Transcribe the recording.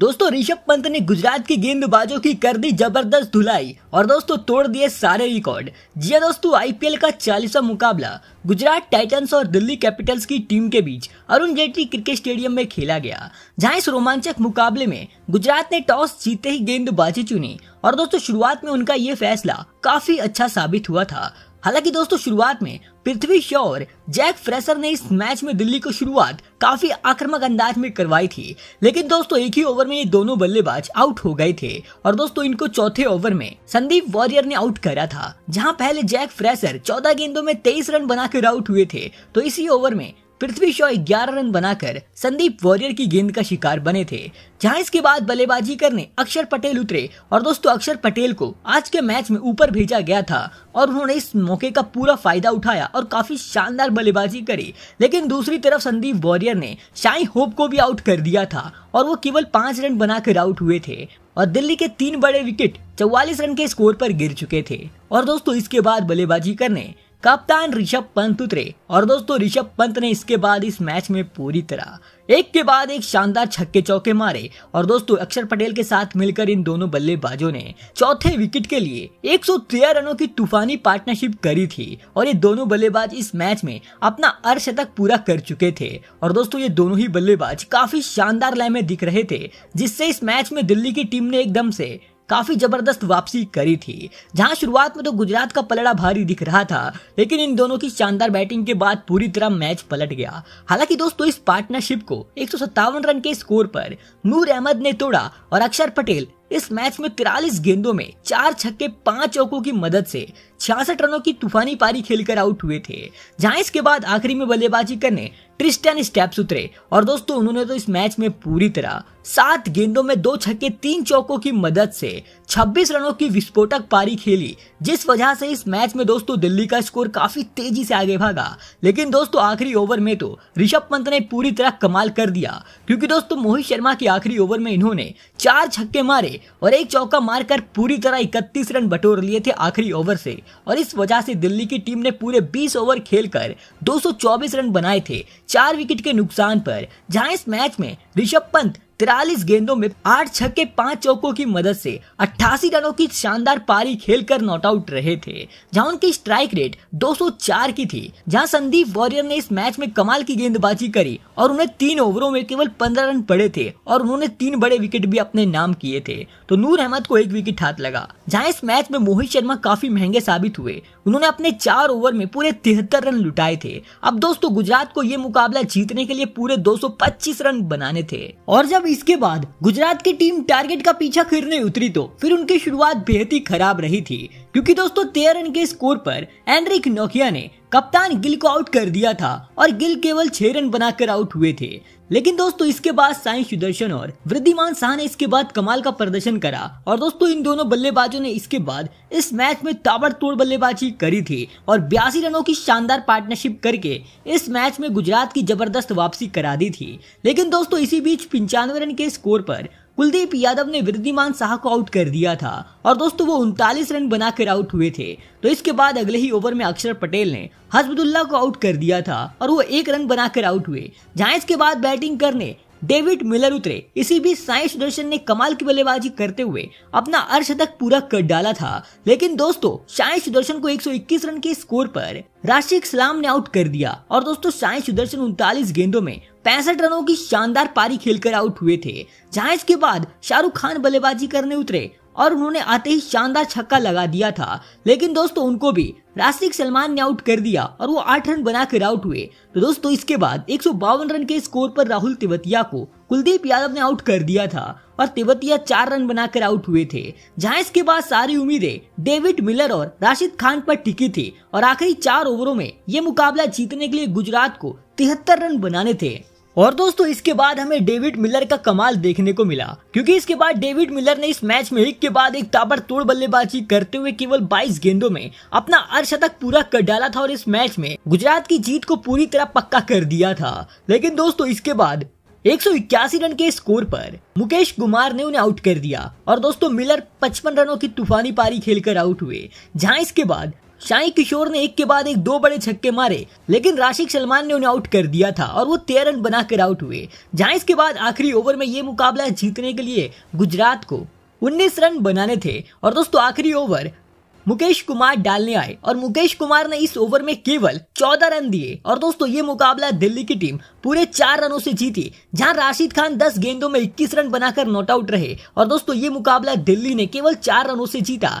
दोस्तों ऋषभ पंत ने गुजरात के गेंदबाजों की कर दी जबरदस्त धुलाई और दोस्तों तोड़ दिए सारे रिकॉर्ड जी हाँ दोस्तों आईपीएल का चालीसवा मुकाबला गुजरात टाइटंस और दिल्ली कैपिटल्स की टीम के बीच अरुण जेटली क्रिकेट स्टेडियम में खेला गया जहां इस रोमांचक मुकाबले में गुजरात ने टॉस जीते ही गेंदबाजी चुनी और दोस्तों शुरुआत में उनका ये फैसला काफी अच्छा साबित हुआ था हालांकि दोस्तों शुरुआत में पृथ्वी शॉ और जैक फ्रेसर ने इस मैच में दिल्ली को शुरुआत काफी आक्रामक अंदाज में करवाई थी लेकिन दोस्तों एक ही ओवर में ये दोनों बल्लेबाज आउट हो गए थे और दोस्तों इनको चौथे ओवर में संदीप वॉरियर ने आउट करा था जहां पहले जैक फ्रेसर चौदह गेंदों में तेईस रन बनाकर आउट हुए थे तो इसी ओवर में पृथ्वी शॉ ग्यारह रन बनाकर संदीप वॉरियर की गेंद का शिकार बने थे जहां इसके बाद बल्लेबाजी करने अक्षर पटेल उतरे और दोस्तों अक्षर पटेल को आज के मैच में ऊपर भेजा गया था और उन्होंने इस मौके का पूरा फायदा उठाया और काफी शानदार बल्लेबाजी करी लेकिन दूसरी तरफ संदीप वॉरियर ने शाई होप को भी आउट कर दिया था और वो केवल पांच रन बनाकर आउट हुए थे और दिल्ली के तीन बड़े विकेट चौवालीस रन के स्कोर पर गिर चुके थे और दोस्तों इसके बाद बल्लेबाजी करने कप्तान ऋषभ पंत उतरे और दोस्तों ऋषभ पंत ने इसके बाद इस मैच में पूरी तरह एक के बाद एक शानदार छक्के चौके मारे और दोस्तों अक्षर पटेल के साथ मिलकर इन दोनों बल्लेबाजों ने चौथे विकेट के लिए 113 रनों की तूफानी पार्टनरशिप करी थी और ये दोनों बल्लेबाज इस मैच में अपना अर्श तक पूरा कर चुके थे और दोस्तों ये दोनों ही बल्लेबाज काफी शानदार लय में दिख रहे थे जिससे इस मैच में दिल्ली की टीम ने एकदम से काफी जबरदस्त वापसी करी थी जहां शुरुआत में तो गुजरात का पलड़ा भारी दिख रहा था लेकिन इन दोनों की शानदार बैटिंग के बाद पूरी तरह मैच पलट गया हालांकि दोस्तों इस पार्टनरशिप को एक रन के स्कोर पर नूर अहमद ने तोड़ा और अक्षर पटेल इस मैच में तिरालीस गेंदों में चार छक्के पांच चौकों की मदद से छियासठ रनों की तूफानी पारी खेलकर आउट हुए थे जहां इसके बाद आखिरी में बल्लेबाजी करने ट्रिस्टन स्टेप्स उतरे और दोस्तों उन्होंने तो इस मैच में पूरी तरह सात गेंदों में दो छक्के तीन चौकों की मदद से 26 रनों की विस्फोटक पारी खेली जिस वजह से इस मैच में दोस्तों दिल्ली का स्कोर काफी तेजी से आगे भागा लेकिन दोस्तों आखिरी ओवर में तो ऋषभ पंत ने पूरी तरह कमाल कर दिया क्योंकि दोस्तों मोहित शर्मा के आखिरी ओवर में इन्होंने चार छक्के मारे और एक चौका मारकर पूरी तरह इकतीस रन बटोर लिए थे आखिरी ओवर से और इस वजह से दिल्ली की टीम ने पूरे बीस ओवर खेल कर रन बनाए थे चार विकेट के नुकसान पर जहाँ इस मैच में ऋषभ पंत तिरालीस गेंदों में आठ छक्के पांच चौकों की मदद से 88 रनों की शानदार पारी खेलकर नॉट आउट रहे थे जहां उनकी स्ट्राइक रेट 204 की थी जहां संदीप वॉरियर ने इस मैच में कमाल की गेंदबाजी करी और उन्हें तीन ओवरों में केवल पंद्रह रन पड़े थे और उन्होंने तीन बड़े विकेट भी अपने नाम किए थे तो नूर अहमद को एक विकेट हाथ लगा जहां इस मैच में मोहित शर्मा काफी महंगे साबित हुए उन्होंने अपने चार ओवर में पूरे तिहत्तर रन लुटाए थे अब दोस्तों गुजरात को ये मुकाबला जीतने के लिए पूरे 225 रन बनाने थे और जब इसके बाद गुजरात की टीम टारगेट का पीछा करने उतरी तो फिर उनकी शुरुआत बेहद ही खराब रही थी क्योंकि दोस्तों तेरह रन के स्कोर पर एंड्रिक नोकिया ने कप्तान गिल को आउट कर दिया था और गिल केवल छह रन बनाकर आउट हुए थे लेकिन दोस्तों इसके बाद साई सुदर्शन और वृद्धिमान शाह ने इसके बाद कमाल का प्रदर्शन करा और दोस्तों इन दोनों बल्लेबाजों ने इसके बाद इस मैच में ताबड़तोड़ बल्लेबाजी करी थी और बयासी रनों की शानदार पार्टनरशिप करके इस मैच में गुजरात की जबरदस्त वापसी करा दी थी लेकिन दोस्तों इसी बीच पंचानवे रन के स्कोर पर कुलदीप यादव ने वृद्धिमान शाह को आउट कर दिया था और दोस्तों वो उनतालीस रन बनाकर आउट हुए थे तो इसके बाद अगले ही ओवर में अक्षर पटेल ने हजबुल्ला को आउट कर दिया था और वो एक रन बनाकर आउट हुए जहां इसके बाद बैटिंग करने डेविड मिलर उतरे इसी बीच साई सुदर्शन ने कमाल की बल्लेबाजी करते हुए अपना अर्धशतक पूरा कर डाला था लेकिन दोस्तों साई सुदर्शन को 121 रन के स्कोर पर राशिक सलाम ने आउट कर दिया और दोस्तों साई सुदर्शन उनतालीस गेंदों में पैंसठ रनों की शानदार पारी खेलकर आउट हुए थे जहां इसके बाद शाहरुख खान बल्लेबाजी करने उतरे और उन्होंने आते ही शानदार छक्का लगा दिया था लेकिन दोस्तों उनको भी राशिक सलमान ने आउट कर दिया और वो आठ रन बनाकर आउट हुए तो दोस्तों इसके बाद एक रन के स्कोर पर राहुल तिवतिया को कुलदीप यादव ने आउट कर दिया था और तिवतिया चार रन बनाकर आउट हुए थे जहां इसके बाद सारी उम्मीदें डेविड मिलर और राशिद खान पर टिकी थी और आखिरी चार ओवरों में ये मुकाबला जीतने के लिए गुजरात को तिहत्तर रन बनाने थे और दोस्तों इसके बाद हमें डेविड मिलर का कमाल देखने को मिला क्योंकि इसके बाद डेविड मिलर ने इस मैच में एक के बाद एक ताबड़तोड़ बल्लेबाजी करते हुए केवल 22 गेंदों में अपना अर्धशतक पूरा कर डाला था और इस मैच में गुजरात की जीत को पूरी तरह पक्का कर दिया था लेकिन दोस्तों इसके बाद एक रन के स्कोर पर मुकेश कुमार ने उन्हें आउट कर दिया और दोस्तों मिलर 55 रनों की तूफानी पारी खेलकर आउट हुए जहां इसके बाद शाही किशोर ने एक के बाद एक दो बड़े छक्के मारे लेकिन राशिक सलमान ने उन्हें आउट कर दिया था और वो तेरह रन बनाकर आउट हुए जहां इसके बाद आखिरी ओवर में ये मुकाबला जीतने के लिए गुजरात को 19 रन बनाने थे और दोस्तों आखिरी ओवर मुकेश कुमार डालने आए और मुकेश कुमार ने इस ओवर में केवल 14 रन दिए और दोस्तों ये मुकाबला दिल्ली की टीम पूरे चार रनों से जीती जहां राशिद खान 10 गेंदों में 21 रन बनाकर नॉट आउट रहे और दोस्तों ये मुकाबला दिल्ली ने केवल चार रनों से जीता